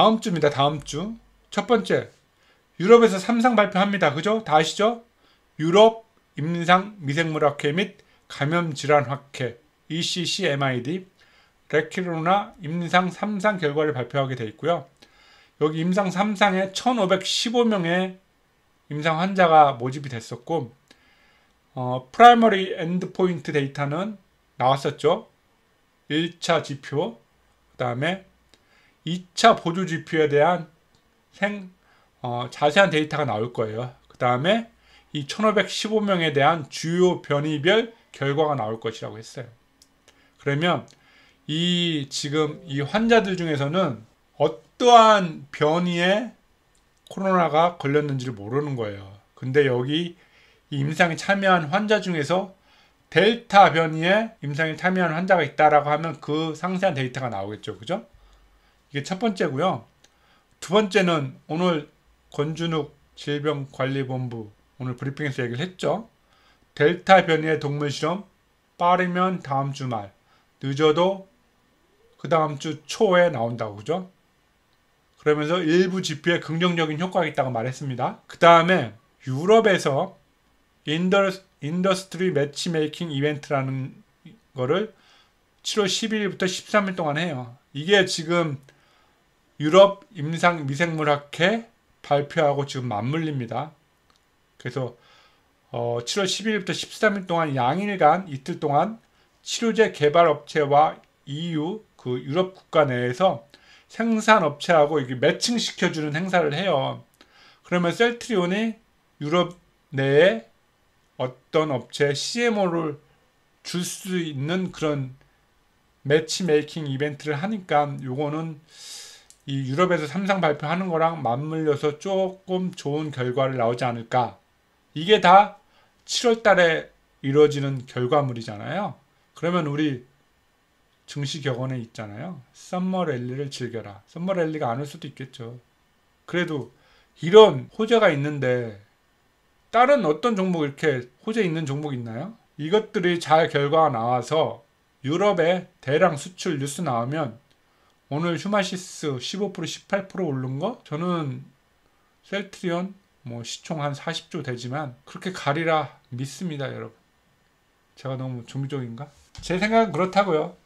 다음 주입니다. 다음 주. 첫 번째, 유럽에서 삼상 발표합니다. 그죠? 다 아시죠? 유럽 임상 미생물학회 및 감염질환학회 ECCMID 레키로나 임상 3상 결과를 발표하게 돼 있고요. 여기 임상 3상에 1,515명의 임상 환자가 모집이 됐었고 어, 프라이머리 엔드포인트 데이터는 나왔었죠. 1차 지표, 그 다음에 2차 보조 지표에 대한 생, 어, 자세한 데이터가 나올 거예요. 그 다음에 이 1515명에 대한 주요 변이별 결과가 나올 것이라고 했어요. 그러면 이 지금 이 환자들 중에서는 어떠한 변이에 코로나가 걸렸는지를 모르는 거예요. 근데 여기 임상에 참여한 환자 중에서 델타 변이에 임상에 참여한 환자가 있다라고 하면 그 상세한 데이터가 나오겠죠. 그죠? 이게 첫 번째고요. 두 번째는 오늘 권준욱 질병관리본부 오늘 브리핑에서 얘기를 했죠. 델타 변이의 동물 실험 빠르면 다음 주 말, 늦어도 그 다음 주 초에 나온다고 그죠? 그러면서 일부 지표에 긍정적인 효과가 있다고 말했습니다. 그 다음에 유럽에서 인더스, 인더스트리 매치메이킹 이벤트라는 거를 7월 12일부터 13일 동안 해요. 이게 지금 유럽 임상 미생물학회 발표하고 지금 맞물립니다. 그래서 어, 7월 12일부터 13일 동안 양일간 이틀 동안 치료제 개발 업체와 EU 그 유럽 국가 내에서 생산 업체하고 이게 매칭시켜 주는 행사를 해요. 그러면 셀트리온이 유럽 내에 어떤 업체 CMO를 줄 수 있는 그런 매치메이킹 이벤트를 하니까 요거는 이 유럽에서 삼상 발표하는 거랑 맞물려서 조금 좋은 결과를 나오지 않을까. 이게 다 7월 달에 이루어지는 결과물이잖아요. 그러면 우리 증시 격언에 있잖아요. 썸머 랠리를 즐겨라. 썸머 랠리가 안 올 수도 있겠죠. 그래도 이런 호재가 있는데 다른 어떤 종목 이렇게 호재 있는 종목 있나요? 이것들이 잘 결과가 나와서 유럽의 대량 수출 뉴스 나오면 오늘 휴마시스 15% 18% 오른 거 저는 셀트리온 뭐 시총 한 40조 되지만 그렇게 가리라 믿습니다 여러분 제가 너무 중비적인가? 제 생각은 그렇다고요